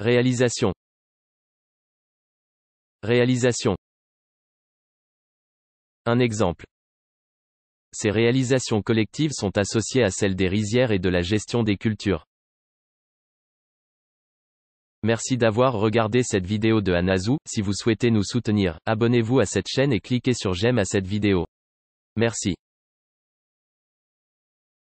Réalisation. Réalisation. Un exemple. Ces réalisations collectives sont associées à celles des rizières et de la gestion des cultures. Merci d'avoir regardé cette vidéo de Anazou, si vous souhaitez nous soutenir, abonnez-vous à cette chaîne et cliquez sur j'aime à cette vidéo. Merci.